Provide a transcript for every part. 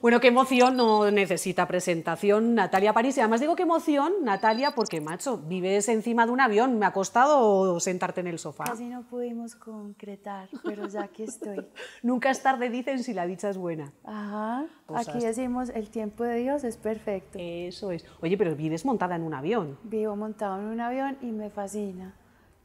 Bueno, qué emoción, no necesita presentación Natalia París. Y además digo qué emoción, Natalia, porque, macho, vives encima de un avión. Me ha costado sentarte en el sofá. Casi no pudimos concretar, pero ya aquí estoy. Nunca es tarde, dicen, si la dicha es buena. Ajá. aquí decimos, el tiempo de Dios es perfecto. Eso es. Oye, pero vives montada en un avión. Vivo montada en un avión y me fascina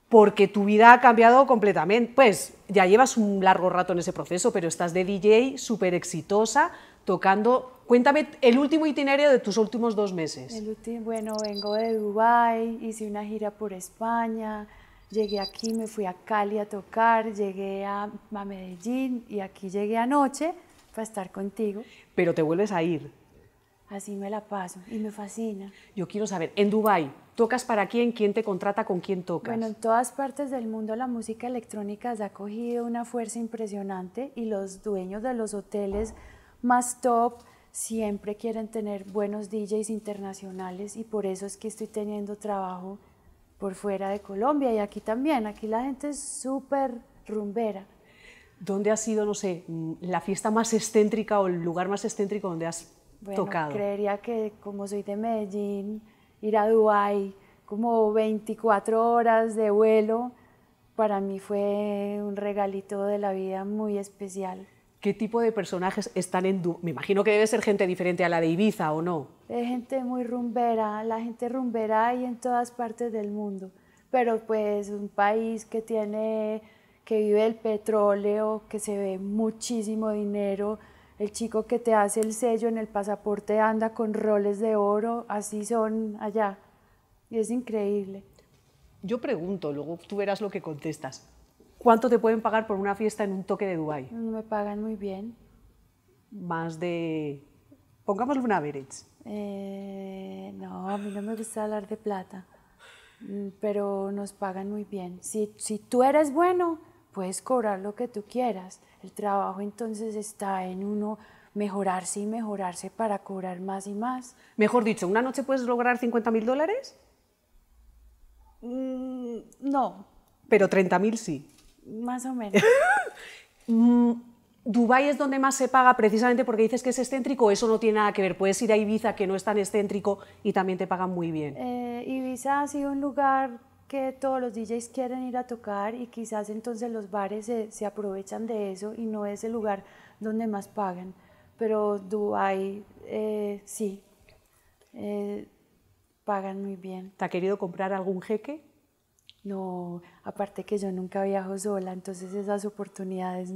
porque tu vida ha cambiado completamente. Pues ya llevas un largo rato en ese proceso, pero estás de DJ súper exitosa, tocando. Cuéntame el último itinerario de tus últimos dos meses. bueno, vengo de Dubai, hice una gira por España, llegué aquí, me fui a Cali a tocar, llegué a, Medellín y aquí llegué anoche para estar contigo. Pero te vuelves a ir. Así me la paso y me fascina. Yo quiero saber, en Dubai, ¿tocas para quién? ¿Quién te contrata? ¿Con quién tocas? Bueno, en todas partes del mundo la música electrónica se ha cogido una fuerza impresionante y los dueños de los hoteles más top, siempre quieren tener buenos DJs internacionales y por eso es que estoy teniendo trabajo por fuera de Colombia y aquí también. Aquí la gente es súper rumbera. ¿Dónde ha sido, no sé, mm, la fiesta más excéntrica o el lugar más excéntrico donde has bueno, tocado? Creería que como soy de Medellín, ir a Dubái, como 24 horas de vuelo, para mí fue un regalito de la vida muy especial. ¿Qué tipo de personajes están en Me imagino que debe ser gente diferente a la de Ibiza, ¿o no? Es gente muy rumbera, la gente rumbera hay en todas partes del mundo, pero pues un país que tiene, que vive el petróleo, que se ve muchísimo dinero, el chico que te hace el sello en el pasaporte anda con roles de oro, así son allá, y es increíble. Yo pregunto, luego tú verás lo que contestas. ¿Cuánto te pueden pagar por una fiesta en un toque de Dubái? Mm, me pagan muy bien. Más de... Pongámosle una average. Eh, no, a mí no me gusta hablar de plata, mm, pero nos pagan muy bien. Si, si tú eres bueno, puedes cobrar lo que tú quieras. El trabajo entonces está en uno mejorarse y mejorarse para cobrar más y más. Mejor dicho, ¿una noche puedes lograr 50 mil dólares? Mm, no. Pero 30 mil sí. Más o menos. Mm, Dubái es donde más se paga precisamente porque dices que es excéntrico, eso no tiene nada que ver. Puedes ir a Ibiza, que no es tan excéntrico, y también te pagan muy bien. Eh, Ibiza ha sido un lugar que todos los DJs quieren ir a tocar y quizás entonces los bares se, aprovechan de eso y no es el lugar donde más pagan. Pero Dubái, eh, sí, eh, pagan muy bien. ¿Te ha querido comprar algún jeque? No, aparte que yo nunca viajo sola, entonces esas oportunidades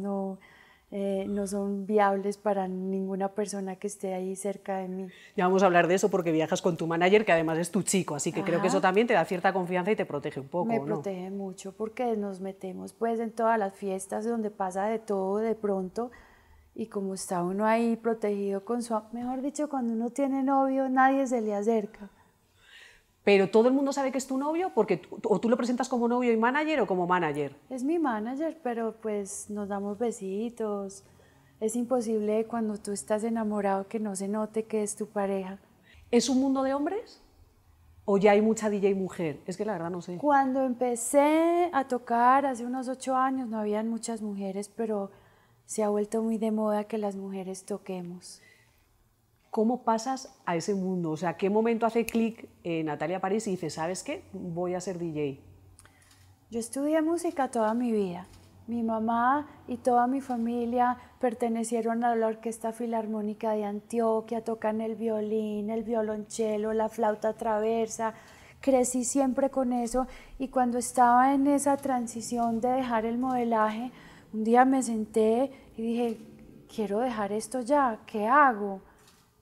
eh, no, son viables para ninguna persona que esté ahí cerca de mí. Ya vamos a hablar de eso porque viajas con tu manager, que además es tu chico, así que creo que eso también te da cierta confianza y te protege un poco. Me protege mucho porque nos metemos pues en todas las fiestas donde pasa de todo de pronto y como está uno ahí protegido con su, mejor dicho, cuando uno tiene novio nadie se le acerca pero todo el mundo sabe que es tu novio porque o tú lo presentas como novio y manager o como manager. Es mi manager, pero pues nos damos besitos. Es imposible cuando tú estás enamorado que no se note que es tu pareja. ¿Es un mundo de hombres? ¿O ya hay mucha DJ mujer? Es que la verdad no sé. Cuando empecé a tocar hace unos ocho años no habían muchas mujeres, pero se ha vuelto muy de moda que las mujeres toquemos. ¿Cómo pasas a ese mundo? O sea, ¿qué momento hace clic en Natalia París y dice, ¿sabes qué? Voy a ser DJ. Yo estudié música toda mi vida. Mi mamá y toda mi familia pertenecieron a la Orquesta Filarmónica de Antioquia, tocan el violín, el violonchelo, la flauta traversa. Crecí siempre con eso y cuando estaba en esa transición de dejar el modelaje, un día me senté y dije, quiero dejar esto ya, ¿qué hago?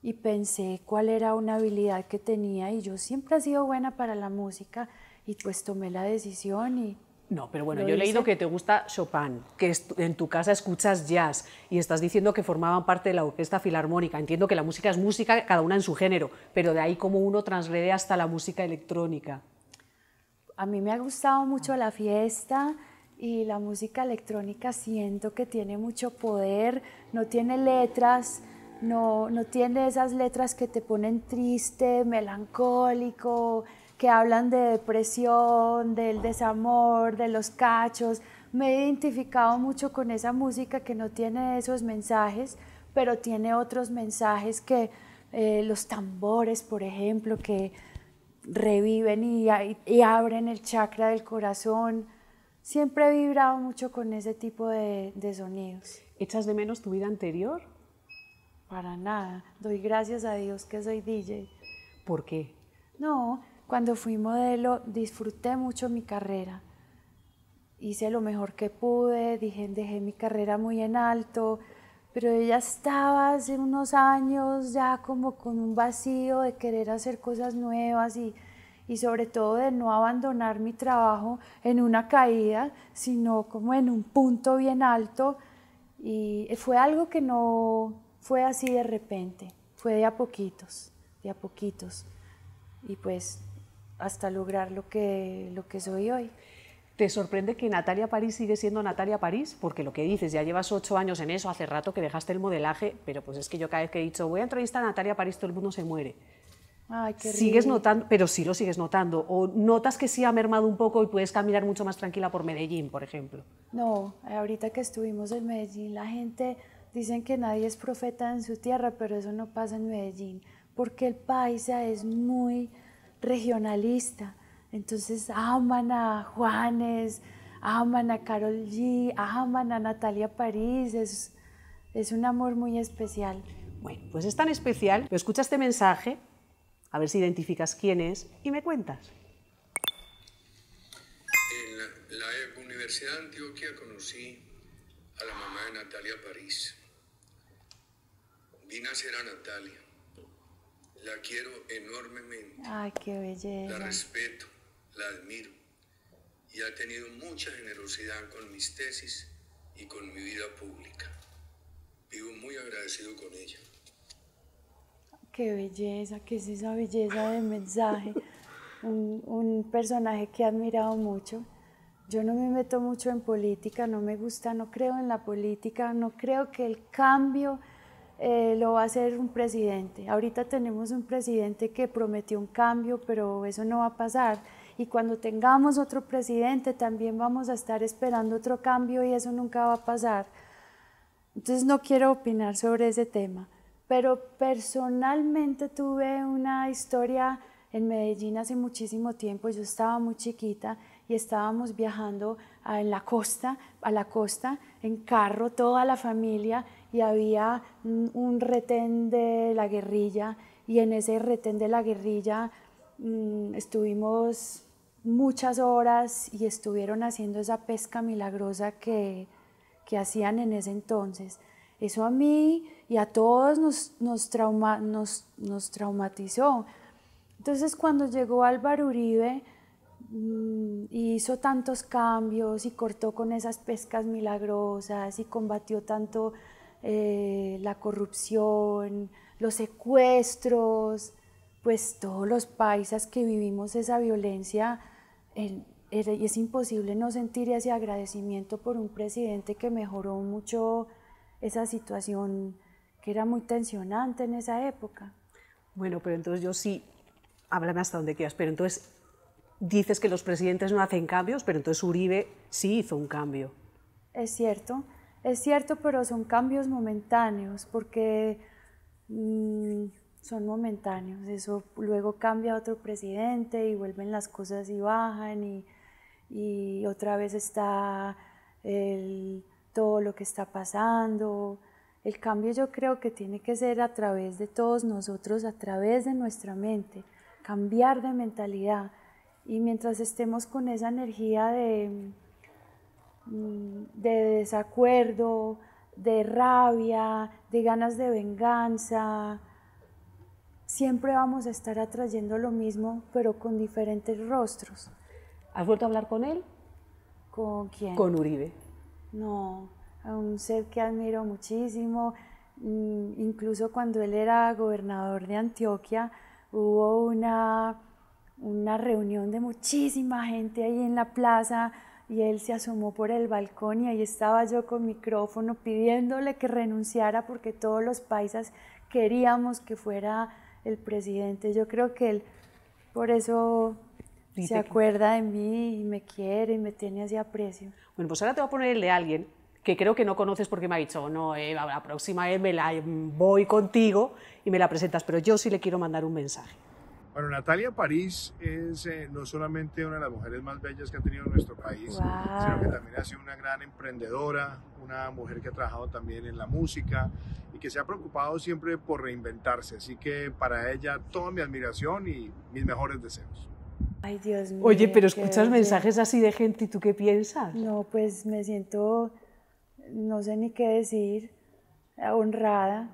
y pensé cuál era una habilidad que tenía y yo siempre he sido buena para la música y pues tomé la decisión y... No, pero bueno, yo he leído que te gusta Chopin, que en tu casa escuchas jazz y estás diciendo que formaban parte de la orquesta filarmónica. Entiendo que la música es música, cada una en su género, pero de ahí como uno transgrede hasta la música electrónica. A mí me ha gustado mucho la fiesta, y la música electrónica siento que tiene mucho poder, no tiene letras, no, tiene esas letras que te ponen triste, melancólico, que hablan de depresión, del desamor, de los cachos. Me he identificado mucho con esa música que no tiene esos mensajes, pero tiene otros mensajes que eh, los tambores, por ejemplo, que reviven y, abren el chakra del corazón. Siempre he vibrado mucho con ese tipo de sonidos. ¿Echas de menos tu vida anterior? Para nada. Doy gracias a Dios que soy DJ. ¿Por qué? No, cuando fui modelo disfruté mucho mi carrera. Hice lo mejor que pude, dejé mi carrera muy en alto, pero ella estaba hace unos años ya como con un vacío de querer hacer cosas nuevas y, y sobre todo de no abandonar mi trabajo en una caída, sino como en un punto bien alto. Y fue algo que no, fue así de repente, fue de a poquitos, de a poquitos, y pues hasta lograr lo que, lo que soy hoy. ¿Te sorprende que Natalia París sigue siendo Natalia París? Porque lo que dices, ya llevas ocho años en eso, hace rato que dejaste el modelaje, pero pues es que yo cada vez que he dicho voy a entrevistar a Natalia París, todo el mundo se muere. Ay, qué sigues notando, pero sí lo sigues notando. O notas que sí ha mermado un poco y puedes caminar mucho más tranquila por Medellín, por ejemplo. No, ahorita que estuvimos en Medellín, la gente Dicen que nadie es profeta en su tierra, pero eso no pasa en Medellín, porque el paisa es muy regionalista. Entonces aman a Juanes, aman a Carol G, aman a Natalia París, es, un amor muy especial. Bueno, pues es tan especial, pero escucha este mensaje, a ver si identificas quién es y me cuentas. En la Universidad de Antioquia conocí a la mamá de Natalia París ser a Natalia. La quiero enormemente. Ay, qué belleza. La respeto, la admiro. Y ha tenido mucha generosidad con mis tesis y con mi vida pública. Vivo muy agradecido con ella. Qué belleza, qué es esa belleza de mensaje. Un, un personaje que he admirado mucho. Yo no me meto mucho en política, no me gusta, no creo en la política, no creo que el cambio eh, lo va a hacer un presidente. Ahorita tenemos un presidente que prometió un cambio, pero eso no va a pasar. Y cuando tengamos otro presidente también vamos a estar esperando otro cambio y eso nunca va a pasar. Entonces no quiero opinar sobre ese tema. Pero personalmente tuve una historia en Medellín hace muchísimo tiempo. Yo estaba muy chiquita y estábamos viajando en la costa, a la costa, en carro, toda la familia y había un retén de la guerrilla y en ese retén de la guerrilla mm, estuvimos muchas horas y estuvieron haciendo esa pesca milagrosa que, que, hacían en ese entonces. Eso a mí y a todos nos, nos, traumatizó. Entonces cuando llegó Álvaro Uribe mm, y hizo tantos cambios y cortó con esas pescas milagrosas y combatió tanto eh, la corrupción, los secuestros, pues todos los paisas que vivimos esa violencia, y es imposible no sentir ese agradecimiento por un presidente que mejoró mucho esa situación que era muy tensionante en esa época. Bueno, pero entonces yo sí, háblame hasta donde quieras, pero entonces dices que los presidentes no hacen cambios, pero entonces Uribe sí hizo un cambio. Es cierto, es cierto, pero son cambios momentáneos, porque mm, son momentáneos. Eso luego cambia otro presidente y vuelven las cosas y bajan y, otra vez está todo lo que está pasando. El cambio yo creo que tiene que ser a través de todos nosotros, a través de nuestra mente, cambiar de mentalidad. Y mientras estemos con esa energía de Mm, de desacuerdo, de rabia, de ganas de venganza. Siempre vamos a estar atrayendo lo mismo, pero con diferentes rostros. ¿Has vuelto a hablar con él? ¿Con quién? Con Uribe. No, a un ser que admiro muchísimo. Mm, incluso cuando él era gobernador de Antioquia, hubo una, una reunión de muchísima gente ahí en la plaza y él se asomó por el balcón y ahí estaba yo con micrófono pidiéndole que renunciara porque todos los paisas queríamos que fuera el presidente. Yo creo que él por eso se acuerda de mí y me quiere y me tiene así aprecio. Bueno, pues ahora te voy a poner el de alguien que creo que no conoces porque me ha dicho, no, eh, la próxima vez me la voy contigo y me la presentas, pero yo sí le quiero mandar un mensaje. Bueno, Natalia París es eh, no solamente una de las mujeres más bellas que ha tenido nuestro país, sino que también ha sido una gran emprendedora, una mujer que ha trabajado también en la música y que se ha preocupado siempre por reinventarse. Así que para ella toda mi admiración y mis mejores deseos. Ay, Dios mío. Oye, pero escuchas mensajes así de gente y tú qué piensas? No, pues me siento, no sé ni qué decir, honrada,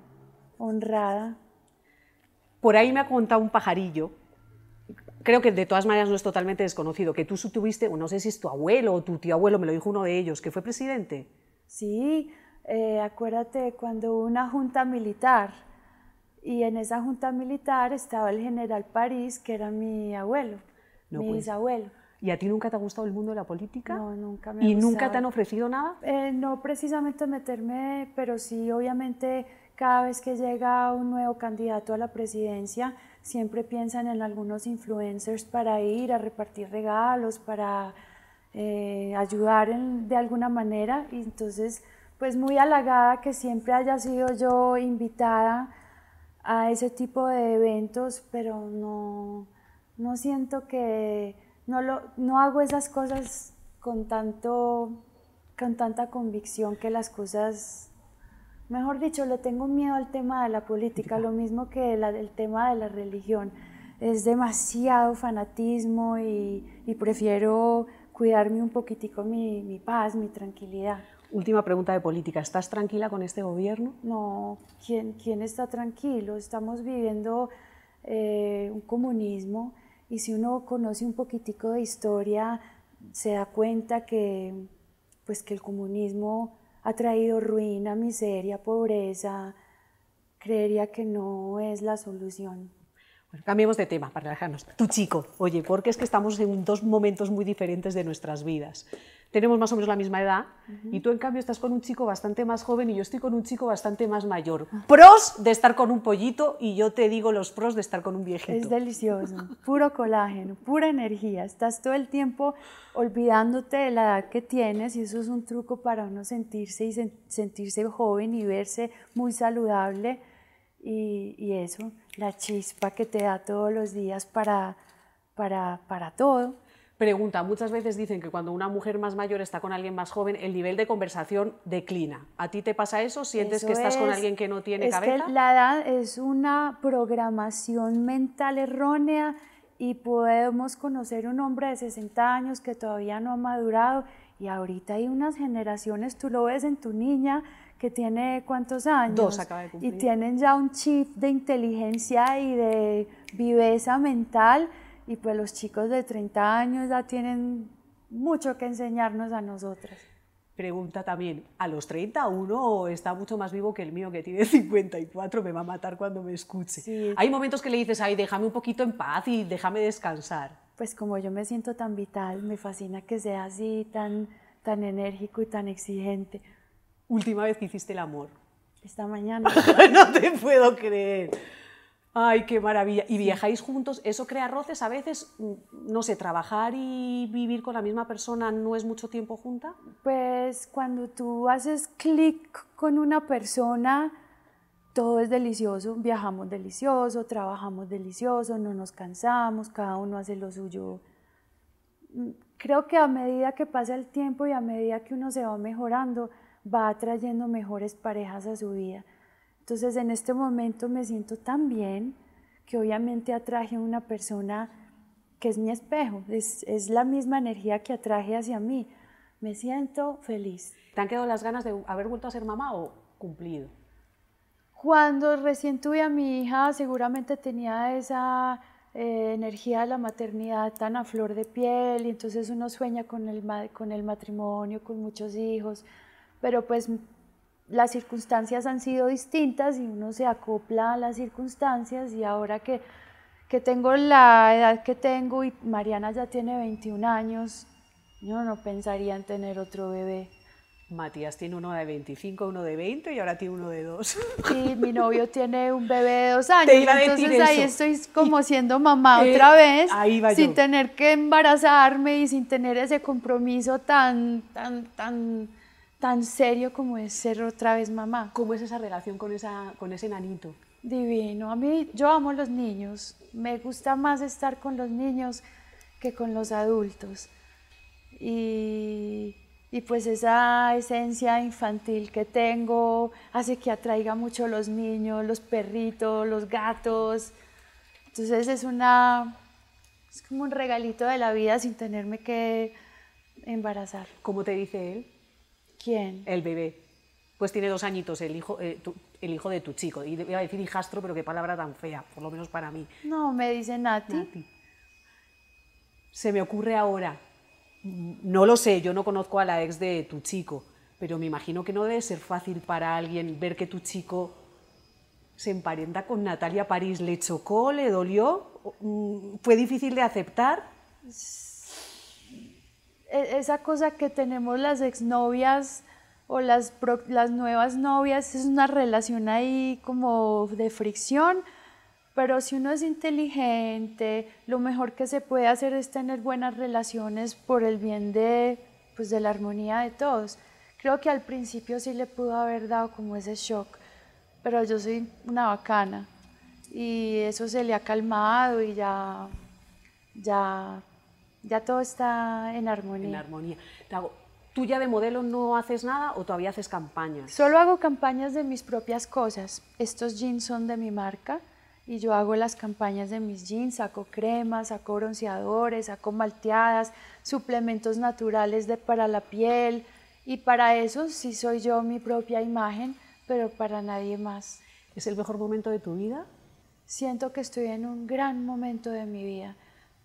honrada por ahí me ha contado un pajarillo, creo que de todas maneras no es totalmente desconocido, que tú tuviste, no sé si es tu abuelo o tu tío abuelo, me lo dijo uno de ellos, que fue presidente. Sí, eh, acuérdate cuando hubo una junta militar y en esa junta militar estaba el general París, que era mi abuelo, mi pues, bisabuelo. ¿Y a ti nunca te ha gustado el mundo de la política? No, nunca me ha gustado. ¿Y nunca te han ofrecido nada? Eh, no precisamente meterme, pero sí, obviamente cada vez que llega un nuevo candidato a la presidencia, siempre piensan en algunos influencers para ir a repartir regalos, para eh, ayudar de alguna manera. Y entonces, pues muy halagada que siempre haya sido yo invitada a ese tipo de eventos, pero no, no siento que no, lo, no hago esas cosas con, tanto, con tanta convicción que las cosas Mejor dicho, le tengo miedo al tema de la política, lo mismo que el tema de la religión. Es demasiado fanatismo y, prefiero cuidarme un poquitico mi, paz, mi tranquilidad. Última pregunta de política. ¿Estás tranquila con este gobierno? No, ¿quién, está tranquilo? Estamos viviendo eh, un comunismo y si uno conoce un poquitico de historia, se da cuenta que, pues, que el comunismo ha traído ruina, miseria, pobreza, creería que no es la solución. Bueno, cambiemos de tema para relajarnos. Tu chico, oye, porque es que estamos en dos momentos muy diferentes de nuestras vidas tenemos más o menos la misma edad, y tú en cambio estás con un chico bastante más joven y yo estoy con un chico bastante más mayor. Ah. Pros de estar con un pollito y yo te digo los pros de estar con un viejito. Es delicioso, puro colágeno, pura energía. Estás todo el tiempo olvidándote de la edad que tienes y eso es un truco para uno sentirse sentirse joven y verse muy saludable y, y, eso, la chispa que te da todos los días para, para, para todo. Pregunta, muchas veces dicen que cuando una mujer más mayor está con alguien más joven, el nivel de conversación declina. ¿A ti te pasa eso? ¿Sientes que estás con alguien que no tiene es cabeza? Que la edad es una programación mental errónea y podemos conocer un hombre de 60 años que todavía no ha madurado y ahorita hay unas generaciones, tú lo ves en tu niña, que tiene cuántos años. Dos acaba de cumplir. Y tienen ya un chip de inteligencia y de viveza mental y pues los chicos de 30 años ya tienen mucho que enseñarnos a nosotros. Pregunta también, a los 31 está mucho más vivo que el mío que tiene 54, me va a matar cuando me escuche. Hay momentos que le dices, ay, déjame un poquito en paz y déjame descansar. Pues como yo me siento tan vital, me fascina que sea así, tan, tan enérgico y tan exigente. Última vez que hiciste el amor. Esta mañana. no te puedo creer. Ay, qué maravilla. Y viajáis juntos, eso crea roces. A veces, mm, no sé, trabajar y vivir con la misma persona no es mucho tiempo junta. Pues cuando tú haces clic con una persona, todo es delicioso. Viajamos delicioso, trabajamos delicioso, no nos cansamos, cada uno hace lo suyo. Mm, creo que a medida que pasa el tiempo y a medida que uno se va mejorando, va trayendo mejores parejas a su vida entonces en este momento me siento tan bien que obviamente atraje a una persona que es mi espejo, es, la misma energía que atraje hacia mí. Me siento feliz. ¿Te han quedado las ganas de haber vuelto a ser mamá o cumplido? Cuando recién tuve a mi hija, seguramente tenía esa eh, energía de la maternidad tan a flor de piel y entonces uno sueña con el, con el matrimonio, con muchos hijos, pero pues las circunstancias han sido distintas y uno se acopla a las circunstancias y ahora que, que tengo la edad que tengo y Mariana ya tiene 21 años, yo no pensaría en tener otro bebé. Matías tiene uno de 25, uno de 20 y ahora tiene uno de 2. Sí, mi novio tiene un bebé de 2 años. entonces ahí estoy como siendo mamá eh, otra vez, sin tener que embarazarme y sin tener ese compromiso tan, tan, tan tan serio como es ser otra vez mamá. ¿Cómo es esa relación con, esa, con ese nanito? Divino. A mí, yo amo los niños. Me gusta más estar con los niños que con los adultos. Y, y pues esa esencia infantil que tengo hace que atraiga mucho a los niños, los perritos, los gatos. Entonces es una... Es como un regalito de la vida sin tenerme que embarazar. ¿Cómo te dice él? ¿Quién? El bebé. Pues tiene dos añitos, el hijo, eh, el hijo de tu chico. Y iba a decir hijastro, pero qué palabra tan fea, por lo menos para mí. No, me dice Nati. Nati. Se me ocurre ahora, no lo sé, yo no conozco a la ex de tu chico, pero me imagino que no debe ser fácil para alguien ver que tu chico se emparenta con Natalia París. ¿Le chocó? ¿Le dolió? Mm, ¿Fue difícil de aceptar? Sí e, esa cosa que tenemos las exnovias o las, las nuevas novias es una relación ahí como de fricción, pero si uno es inteligente, lo mejor que se puede hacer es tener buenas relaciones por el bien de, pues, de la armonía de todos. Creo que al principio sí le pudo haber dado como ese shock, pero yo soy una bacana y eso se le ha calmado y ya, ya ya todo está en armonía. En armonía. ¿Tú ya de modelo no haces nada o todavía haces campañas? Solo hago campañas de mis propias cosas. Estos jeans son de mi marca y yo hago las campañas de mis jeans, saco cremas, saco bronceadores, saco malteadas, suplementos naturales de, para la piel y para eso sí soy yo mi propia imagen, pero para nadie más. ¿Es el mejor momento de tu vida? Siento que estoy en un gran momento de mi vida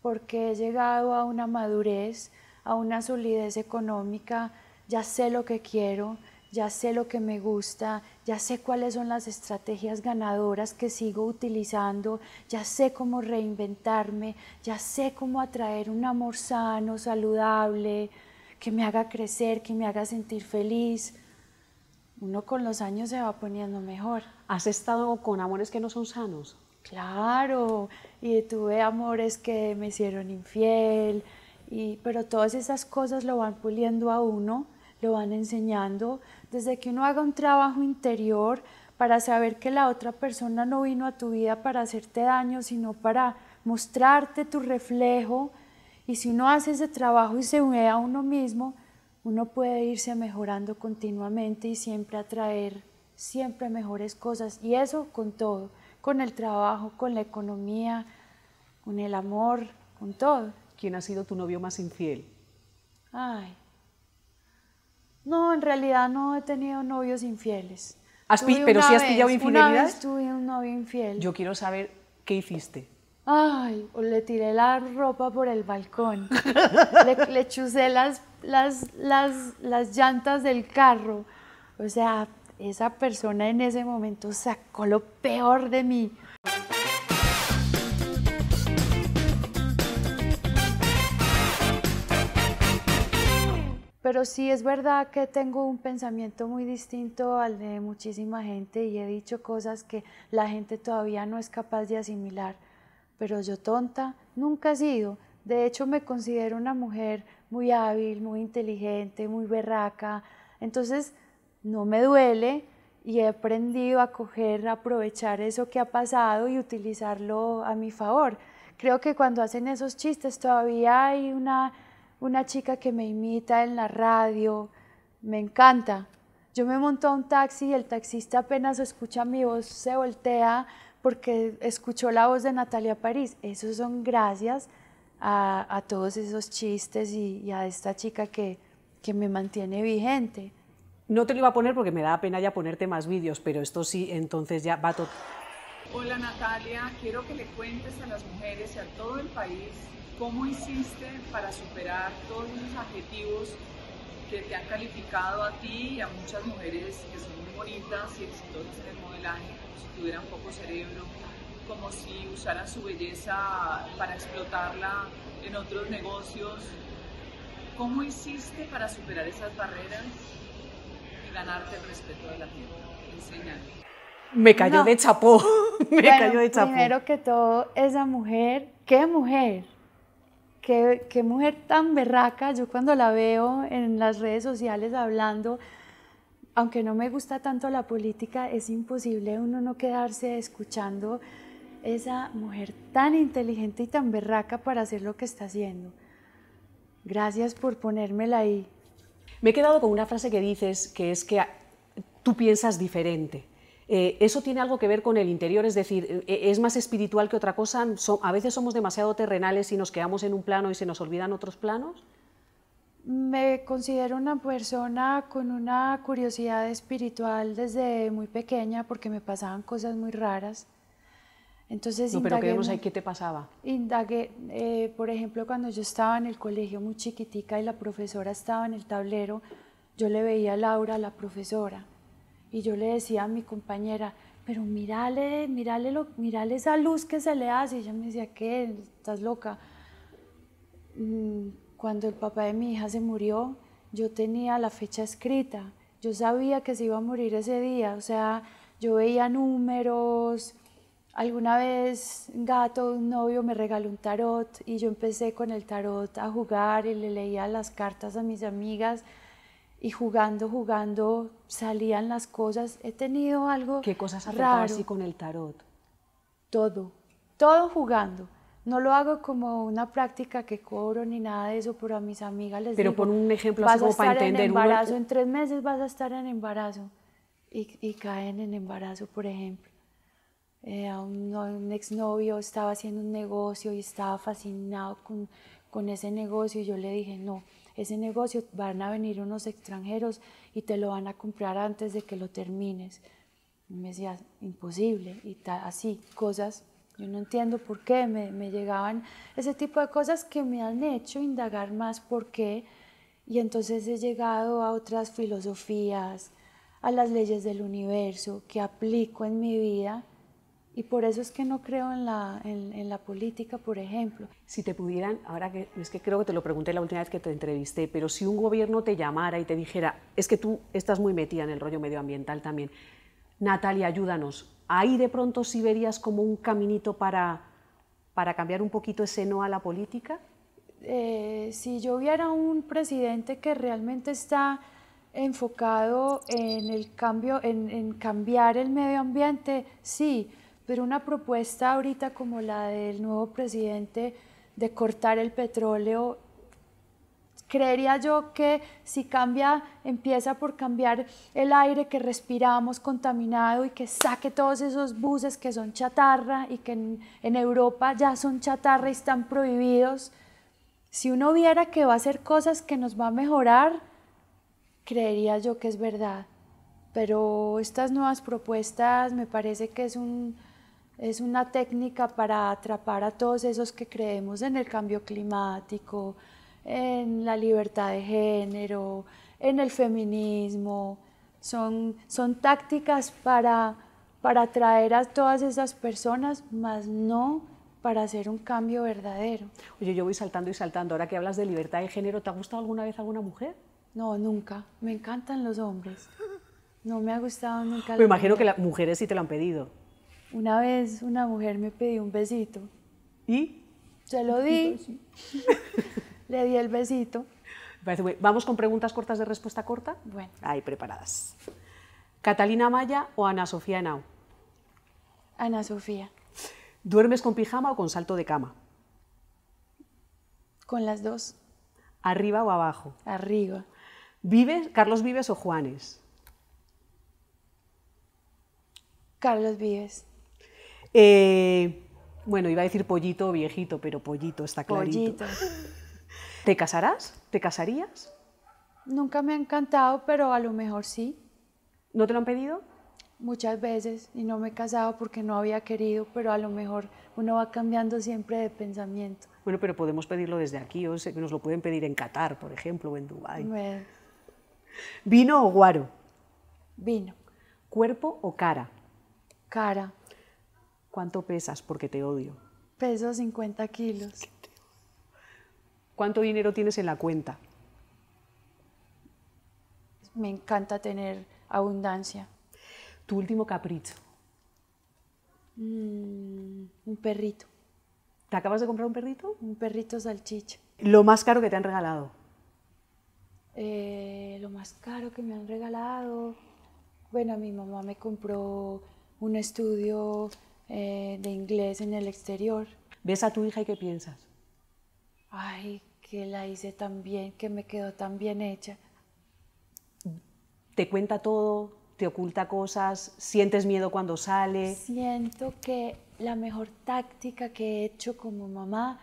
porque he llegado a una madurez, a una solidez económica, ya sé lo que quiero, ya sé lo que me gusta, ya sé cuáles son las estrategias ganadoras que sigo utilizando, ya sé cómo reinventarme, ya sé cómo atraer un amor sano, saludable, que me haga crecer, que me haga sentir feliz. Uno con los años se va poniendo mejor. ¿Has estado con amores que no son sanos? Claro, y tuve amores que me hicieron infiel, y, pero todas esas cosas lo van puliendo a uno, lo van enseñando, desde que uno haga un trabajo interior para saber que la otra persona no vino a tu vida para hacerte daño, sino para mostrarte tu reflejo, y si uno hace ese trabajo y se une a uno mismo, uno puede irse mejorando continuamente y siempre atraer siempre mejores cosas, y eso con todo con el trabajo, con la economía, con el amor, con todo. ¿Quién ha sido tu novio más infiel? Ay. No, en realidad no he tenido novios infieles. ¿Pero si sí has pillado infidelidad? Una vez tuve un novio infiel. Yo quiero saber qué hiciste. Ay, le tiré la ropa por el balcón. le, le chusé las, las, las, las llantas del carro. O sea, esa persona en ese momento sacó lo peor de mí. Pero sí es verdad que tengo un pensamiento muy distinto al de muchísima gente y he dicho cosas que la gente todavía no es capaz de asimilar. Pero yo tonta nunca he sido. De hecho me considero una mujer muy hábil, muy inteligente, muy berraca. Entonces no me duele y he aprendido a coger, aprovechar eso que ha pasado y utilizarlo a mi favor. Creo que cuando hacen esos chistes todavía hay una, chica que me imita en la radio, me encanta. Yo me monto a un taxi y el taxista apenas escucha mi voz, se voltea porque escuchó la voz de Natalia París. Eso son gracias a, todos esos chistes y, a esta chica que, que me mantiene vigente. No te lo iba a poner porque me da pena ya ponerte más vídeos, pero esto sí, entonces ya va todo. Hola Natalia, quiero que le cuentes a las mujeres y a todo el país cómo hiciste para superar todos los adjetivos que te han calificado a ti y a muchas mujeres que son muy bonitas y exitosas en el modelaje, como si tuvieran poco cerebro, como si usaran su belleza para explotarla en otros negocios. ¿Cómo hiciste para superar esas barreras? ganarte respeto de la gente. Me cayó de chapó. Me cayó de chapó. Primero que todo, esa mujer, qué mujer. Qué, qué mujer tan berraca. Yo cuando la veo en las redes sociales hablando, aunque no me gusta tanto la política, es imposible uno no quedarse escuchando esa mujer tan inteligente y tan berraca para hacer lo que está haciendo. Gracias por ponérmela ahí. Me he quedado con una frase que dices, que es que tú piensas diferente. Eh, eso tiene algo que ver con el interior, es decir, e, e, es más espiritual que otra cosa. a veces somos demasiado terrenales y nos quedamos en un plano y se nos olvidan otros planos. Me considero una persona con una curiosidad espiritual desde muy pequeña porque me pasaban cosas muy raras. Entonces, no, pero ¿qué te pasaba? Indagué, eh, por ejemplo, cuando yo estaba en el colegio muy chiquitica y la profesora estaba en el tablero, yo le veía a Laura, la profesora, y yo le decía a mi compañera, pero mírale, mírale, lo, mírale esa luz que se le hace. Y ella me decía, ¿qué? ¿Estás loca? Mm, cuando el papá de mi hija se murió, yo tenía la fecha escrita. Yo sabía que se iba a morir ese día. O sea, yo veía números, Alguna vez Gato, un novio, me regaló un tarot y yo empecé con el tarot a jugar y le leía las cartas a mis amigas y jugando, jugando salían las cosas. He tenido algo ¿Qué cosas raras así con el tarot? Todo, todo jugando. No lo hago como una práctica que cobro ni nada de eso, pero a mis amigas les pero digo... Pero por un ejemplo vas así como a estar para entender. En embarazo, en tres meses vas a estar en embarazo. y caen en embarazo, por ejemplo. Eh, a un, exnovio, estaba haciendo un negocio y estaba fascinado con, con ese negocio y yo le dije, no, ese negocio van a venir unos extranjeros y te lo van a comprar antes de que lo termines. me decía, imposible, y así, cosas. Yo no entiendo por qué me, me, llegaban ese tipo de cosas que me han hecho indagar más por qué. Y entonces he llegado a otras filosofías, a las leyes del universo que aplico en mi vida y por eso es que no creo en la, en, la, política, por ejemplo. Si te pudieran, ahora que es que creo que te lo pregunté la última vez que te entrevisté, pero si un gobierno te llamara y te dijera, es que tú estás muy metida en el rollo medioambiental también, Natalia, ayúdanos, ahí de pronto si verías como un caminito para, para cambiar un poquito ese no a la política. Eh, si yo viera un presidente que realmente está enfocado en el cambio, en, en cambiar el medio ambiente, sí, pero una propuesta ahorita como la del nuevo presidente de cortar el petróleo, creería yo que si cambia, empieza por cambiar el aire que respiramos contaminado y que saque todos esos buses que son chatarra y que en, Europa ya son chatarra y están prohibidos, si uno viera que va a hacer cosas que nos va a mejorar, creería yo que es verdad. Pero estas nuevas propuestas me parece que es un es una técnica para atrapar a todos esos que creemos en el cambio climático, en la libertad de género, en el feminismo. Son, son tácticas para, para atraer a todas esas personas, más no para hacer un cambio verdadero. Oye, yo voy saltando y saltando. Ahora que hablas de libertad de género, ¿te ha gustado alguna vez alguna mujer? No, nunca. Me encantan los hombres. No me ha gustado nunca. Me imagino que las mujeres sí te lo han pedido. Una vez una mujer me pidió un besito. ¿Y? Se lo di. Le di el besito. Vamos con preguntas cortas de respuesta corta. Bueno. Ahí, preparadas. ¿Catalina Maya o Ana Sofía Henao? Ana Sofía. ¿Duermes con pijama o con salto de cama? Con las dos. ¿Arriba o abajo? Arriba. ¿Vives, Carlos Vives o Juanes? Carlos Vives. Eh, bueno, iba a decir pollito o viejito, pero pollito está clarito. ¿Te casarás? ¿Te casarías? Nunca me ha encantado, pero a lo mejor sí. ¿No te lo han pedido? Muchas veces y no me he casado porque no había querido, pero a lo mejor uno va cambiando siempre de pensamiento. Bueno, pero podemos pedirlo desde aquí, o que nos lo pueden pedir en Qatar, por ejemplo, o en Dubái. ¿Vino o guaro? Vino. ¿Cuerpo o cara? Cara. ¿Cuánto pesas? Porque te odio. Peso 50 kilos. ¿Cuánto dinero tienes en la cuenta? Me encanta tener abundancia. ¿Tu último capricho? Mm, un perrito. ¿Te acabas de comprar un perrito? Un perrito salchicha. ¿Lo más caro que te han regalado? Eh, lo más caro que me han regalado. Bueno, mi mamá me compró un estudio eh, de inglés en el exterior. ¿Ves a tu hija y qué piensas? Ay, que la hice tan bien, que me quedó tan bien hecha. ¿Te cuenta todo? ¿Te oculta cosas? ¿Sientes miedo cuando sale? Siento que la mejor táctica que he hecho como mamá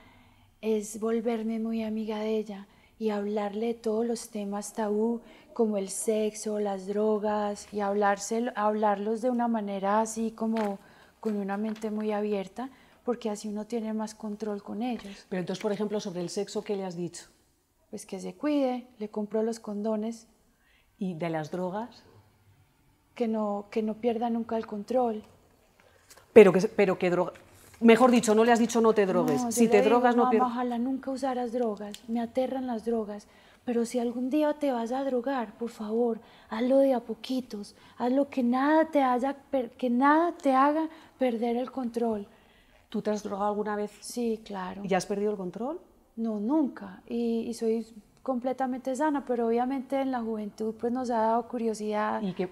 es volverme muy amiga de ella y hablarle de todos los temas tabú, como el sexo, las drogas, y hablarlos de una manera así como con una mente muy abierta, porque así uno tiene más control con ellos. Pero entonces, por ejemplo, sobre el sexo, ¿qué le has dicho? Pues que se cuide, le compró los condones. ¿Y de las drogas? Que no, que no pierda nunca el control. Pero que, pero que droga... Mejor dicho, no le has dicho no te drogues. si te drogas, no pierdas. Ojalá nunca usaras drogas. Me aterran las drogas. Pero si algún día te vas a drogar, por favor, hazlo de a poquitos, hazlo que nada te, que nada te haga perder el control. ¿Tú te has drogado alguna vez? Sí, claro. ¿Y has perdido el control? No, nunca. Y, soy completamente sana, pero obviamente en la juventud pues nos ha dado curiosidad. ¿Y qué,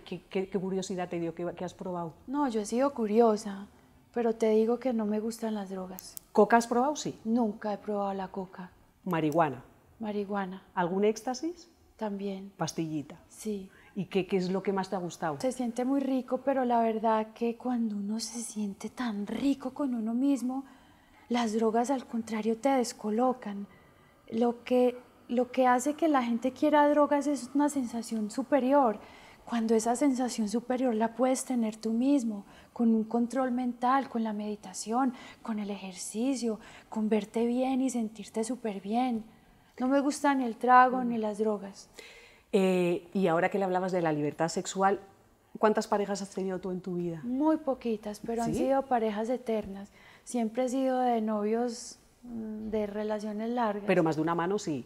curiosidad te dio? ¿Qué, has probado? No, yo he sido curiosa, pero te digo que no me gustan las drogas. ¿Coca has probado? Sí. Nunca he probado la coca. ¿Marihuana? Marihuana. ¿Algún éxtasis? También. Pastillita. Sí. ¿Y qué, es lo que más te ha gustado? Se siente muy rico, pero la verdad que cuando uno se siente tan rico con uno mismo, las drogas al contrario te descolocan. Lo que, lo que hace que la gente quiera drogas es una sensación superior. Cuando esa sensación superior la puedes tener tú mismo, con un control mental, con la meditación, con el ejercicio, con verte bien y sentirte súper bien. No me gusta ni el trago ni las drogas. Eh, y ahora que le hablabas de la libertad sexual, ¿cuántas parejas has tenido tú en tu vida? Muy poquitas, pero han sido parejas eternas. Siempre he sido de novios mm, de relaciones largas. Pero más de una mano sí.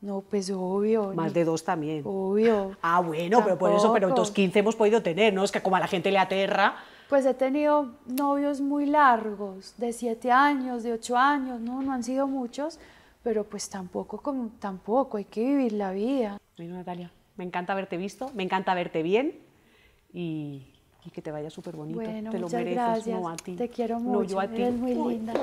No, pues obvio. Más de dos también. Obvio. Ah, bueno, pero por eso, pero entonces 15 hemos podido tener, ¿no? Es que como a la gente le aterra. Pues he tenido novios muy largos, de siete años, de ocho años, no, no han sido muchos, pero pues tampoco, como, tampoco hay que vivir la vida. Bueno, Natalia, me encanta haberte visto, me encanta verte bien y, que te vaya súper bonito. te lo mereces, no a ti. Te quiero mucho, no, yo a ti. eres muy linda.